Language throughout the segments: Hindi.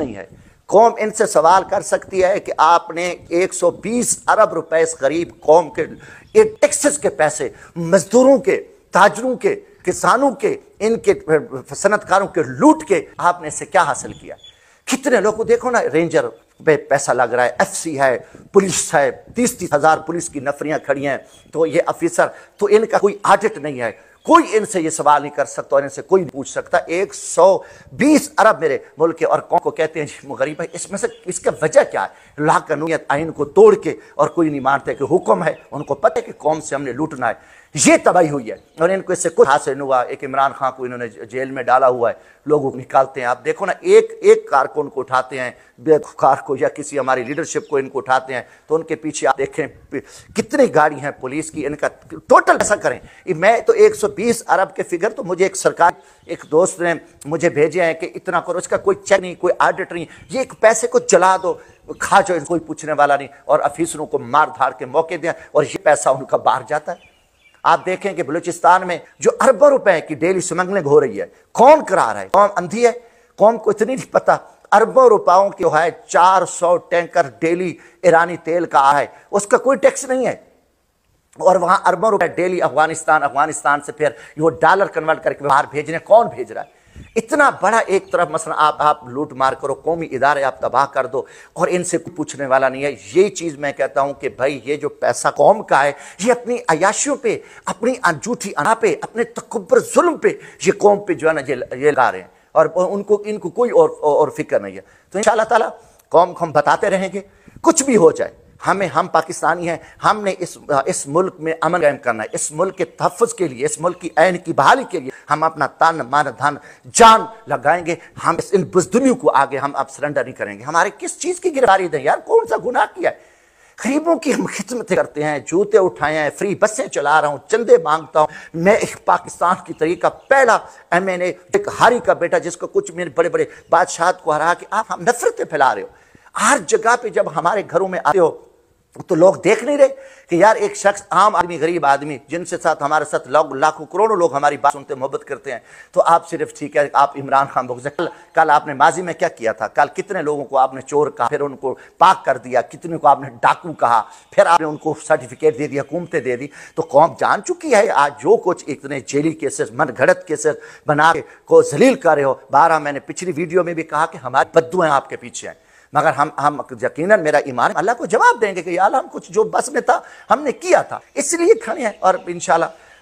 नहीं है कौम इनसे सवाल कर सकती है कि आपने 120 अरब रुपए इस गरीब कौम के एक टैक्सेस के पैसे मजदूरों के ताजरों के किसानों के इनके सनतकारों के लूट के आपने इसे क्या हासिल किया कितने लोगों को देखो ना रेंजर पे पैसा लग रहा है एफसी है पुलिस है तीस तीस हजार पुलिस की नफरियां खड़ी हैं तो ये अफिसर तो इनका कोई ऑडिट नहीं है कोई इनसे ये सवाल नहीं कर सकता और इनसे कोई नहीं पूछ सकता 120 अरब मेरे मुल्क और कौन को कहते हैं जी गरीब है इसमें से इसका वजह क्या है ला कानूनीत आइन को तोड़ के और कोई नहीं मानते कि हुक्म है उनको पता है कि कौन से हमने लूटना है ये तबाही हुई है और इनको इससे कुछ हासिल हुआ एक इमरान खान को इन्होंने जेल में डाला हुआ है लोगों को निकालते हैं आप देखो ना एक एक कारकुन को उठाते हैं बेकार को या किसी हमारी लीडरशिप को इनको उठाते हैं तो उनके पीछे आप देखें कितनी गाड़ी हैं पुलिस की इनका टोटल ऐसा करें मैं तो 120 अरब के फिगर तो मुझे एक सरकार एक दोस्त ने मुझे भेजे हैं कि इतना करो इसका कोई चेक नहीं कोई ऑडिट नहीं ये एक पैसे को जला दो खा जाओ इनको पूछने वाला नहीं और अफिसरों को मार धार के मौके दें और ये पैसा उनका बाहर जाता है आप देखें कि बलूचिस्तान में जो अरबों रुपए की डेली स्मगलिंग हो रही है कौन करा रहा है कौन अंधी है कौन को इतनी नहीं पता अरबों रुपयों की है 400 टैंकर डेली ईरानी तेल का आ है उसका कोई टैक्स नहीं है और वहां अरबों रुपए डेली अफगानिस्तान अफगानिस्तान से फिर वो डॉलर कन्वर्ट करके बाहर भेजने कौन भेज रहा है इतना बड़ा एक तरफ मसला आप आप लूट मार करो कौमी इदारे आप तबाह कर दो और इनसे पूछने वाला नहीं है ये चीज़ मैं कहता हूँ कि भाई ये जो पैसा कौम का है ये अपनी अयाशियों पे अपनी अनजूठी अना पे अपने तकबर जुल्म पे ये कौम पे जो है ना ये ये ला रहे हैं और उनको इनको कोई और और फिक्र नहीं है तो इन शाह तौम को हम बताते रहेंगे कुछ भी हो जाए हमें हम पाकिस्तानी हैं हमने इस इस मुल्क में अमन कायम करना है इस मुल्क के तहफ़ के लिए इस मुल्क की ऐन की बहाली के लिए हम अपना तन मन धन जान लगाएंगे हम इस इन बुजदलियों को आगे हम अब सरेंडर नहीं करेंगे हमारे किस चीज़ की गिरफ्तारी दें यार कौन सा गुनाह किया है गरीबों की हम खिदमत करते हैं जूते उठाए हैं फ्री बसें चला रहा हूँ चंदे मांगता हूँ मैं एक पाकिस्तान की तरीका पहला एम एन ए एक हारी का बेटा जिसको कुछ मेरे बड़े बड़े बादशाह को हरा कि आप हम नफरतें फैला रहे हो हर जगह पे जब हमारे घरों में आते हो तो लोग देख नहीं रहे कि यार एक शख्स आम आदमी गरीब आदमी जिनसे साथ हमारे साथ लाख लाखों करोड़ों लोग हमारी बात सुनते मोहब्बत करते हैं तो आप सिर्फ ठीक है आप इमरान खान बोल कल कल आपने माजी में क्या किया था कल कितने लोगों को आपने चोर कहा फिर उनको पाक कर दिया कितने को आपने डाकू कहा फिर आपने उनको सर्टिफिकेट दे दिया हुकूमतें दे दी तो कौम जान चुकी है आज जो कुछ इतने जेली केसेस मन घड़त केसेस बना के को जलील कर रहे हो बारह मैंने पिछली वीडियो में भी कहा कि हमारे बद्दुएं आपके पीछे हैं मगर हम हम यकीनन मेरा ईमान अल्लाह को जवाब देंगे कि यार हम कुछ जो बस में था हमने किया था इसलिए खड़े हैं और इन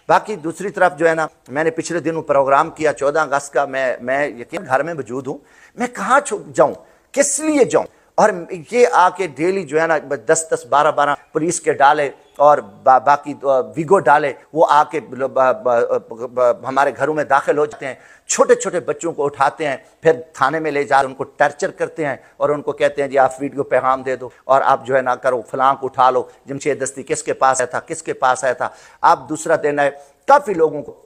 बाकी दूसरी तरफ जो है ना मैंने पिछले दिनों प्रोग्राम किया चौदह अगस्त का मैं मैं यकीन घर में मौजूद हूँ मैं कहाँ जाऊँ किस लिए जाऊँ और ये आके डेली जो है ना दस दस बारह बारह पुलिस के डाले और बा, बाकी विगो डाले वो आके बा, बा, हमारे घरों में दाखिल हो जाते हैं छोटे छोटे बच्चों को उठाते हैं फिर थाने में ले जा उनको टर्चर करते हैं और उनको कहते हैं जी आप वीडियो पैगाम दे दो और आप जो है ना करो फलांक उठा लो जमशेद दस्ती किसके पास आया था किसके पास आया था आप दूसरा दिन है काफ़ी लोगों को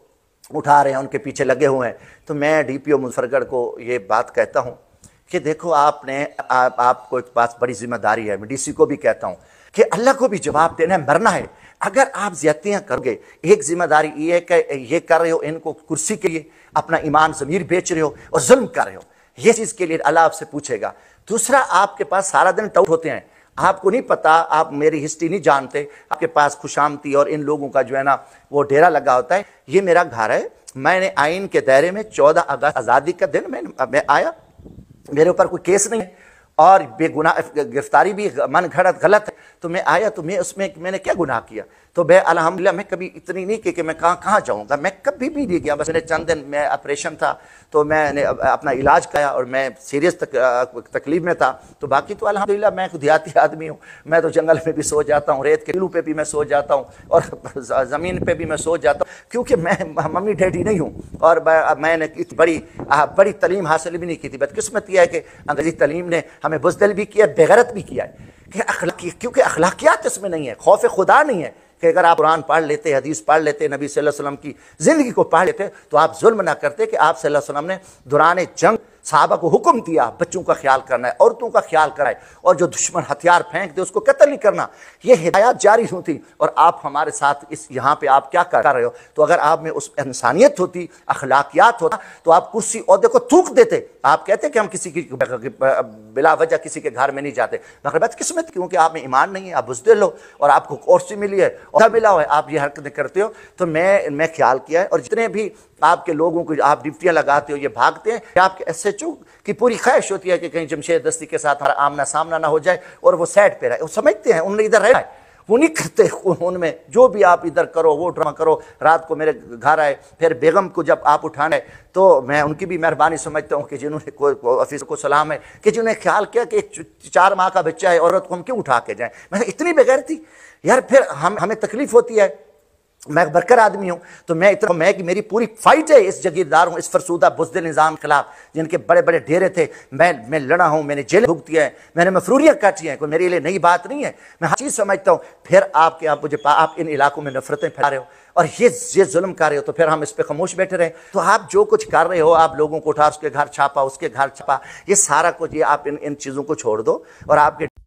उठा रहे हैं उनके पीछे लगे हुए हैं तो मैं डी पी मुजफ्फरगढ़ को ये बात कहता हूँ कि देखो आपने आप, आपको एक पास बड़ी जिम्मेदारी है मैं डीसी को भी कहता हूँ कि अल्लाह को भी जवाब देना है मरना है अगर आप ज्यादतियाँ करोगे एक जिम्मेदारी ये है कि ये कर रहे हो इनको कुर्सी के लिए अपना ईमान जमीर बेच रहे हो और जुल्म कर रहे हो ये चीज़ के लिए अल्लाह आपसे पूछेगा दूसरा आपके पास सारा दिन टाउट होते हैं आपको नहीं पता आप मेरी हिस्ट्री नहीं जानते आपके पास खुशामती और इन लोगों का जो है ना वो डेरा लगा होता है ये मेरा घर है मैंने आइन के दायरे में चौदह अगस्त आज़ादी का दिन मैं मैं आया Vieram para o que se tem और बेगुनाह गिरफ्तारी भी मन घड़त गलत है तो मैं आया तो मैं उसमें मैंने क्या गुनाह किया तो मैं अलहमदिल्ला मैं कभी इतनी नहीं की कि मैं कहाँ कहाँ जाऊँगा मैं कभी भी नहीं गया बस मैंने चंद दिन मैं ऑपरेशन था तो मैंने अपना इलाज किया और मैं सीरियस तक, तकलीफ में था तो बाकी तो अलहमदिल्ला मैं देहाती आदमी हूँ मैं तो जंगल में भी सो जाता हूँ रेत के किलू पर भी मैं सो जाता हूँ और ज़मीन पर भी मैं सो जाता हूँ क्योंकि मैं मम्मी डैडी नहीं हूँ और मैंने बड़ी बड़ी तलीम हासिल भी नहीं की थी बदकस्मत यह है कि अंग्रेज़ी तलीम ने हम हमें बुजदल भी किया बेगरत भी किया है कि अखलाकी क्योंकि अखलाकियात इसमें नहीं है खौफ खुदा नहीं है कि अगर आप कुरान पढ़ लेते हदीस पढ़ लेते नबी सल्लल्लाहु अलैहि वसल्लम की ज़िंदगी को पढ़ लेते तो आप जुल्म ना करते कि आप सल्लल्लाहु अलैहि वसल्लम ने दौरान जंग साहबा को हुक्म दिया बच्चों का ख्याल करना है औरतों का ख्याल कराए और जो दुश्मन हथियार फेंक दे उसको कत्ल नहीं करना ये हिदायत जारी होती और आप हमारे साथ इस यहाँ पे आप क्या कर रहे हो तो अगर आप में उस इंसानियत होती अखलाकियात होता तो आप कुर्सी अहदे को थूक देते आप कहते कि हम किसी की बिला वजह किसी के घर में नहीं जाते बकरबत किस्मत क्योंकि आप में ईमान नहीं है आप बुजदिल लो और आपको कोर्सी मिली है और मिला हुआ है आप ये हरकतें करते हो तो मैं मैं ख्याल किया है और जितने भी आपके लोगों को आप डिप्टियाँ लगाते हो ये भागते हैं आपके एस सोचो की पूरी ख्वाहिश होती है कि कहीं जमशेद दस्ती के साथ हमारा आमना सामना ना हो जाए और वो सेट पे रहे वो समझते हैं उन्होंने इधर रहना है वो नहीं करते उनमें जो भी आप इधर करो वो ड्रामा करो रात को मेरे घर आए फिर बेगम को जब आप उठाने तो मैं उनकी भी मेहरबानी समझता हूँ कि जिन्होंने ऑफिस को, को सलाम है कि जिन्होंने ख्याल किया कि चार माह का बच्चा है औरत को हम क्यों उठा के जाएं मैं इतनी बगैर थी यार फिर हम हमें तकलीफ़ होती है मैं बरकर आदमी हूँ तो मैं इतना मैं कि मेरी पूरी फाइट है इस जगीरदार हूँ इस फरसूदा बुजदिल निज़ाम के खिलाफ जिनके बड़े बड़े ढेरे थे मैं मैं लड़ा हूँ मैंने जेल भुगती है मैंने मफरूरियाँ काटी हैं कोई मेरे लिए नई बात नहीं है मैं हर चीज़ समझता हूँ फिर आपके आप मुझे आप इन इलाकों में नफरतें फैला रहे हो और ये ये जुल्म कर रहे हो तो फिर हम इस पर खामोश बैठे रहे तो आप जो कुछ कर रहे हो आप लोगों को उठा उसके घर छापा उसके घर छापा ये सारा कुछ ये आप इन इन चीज़ों को छोड़ दो और आपके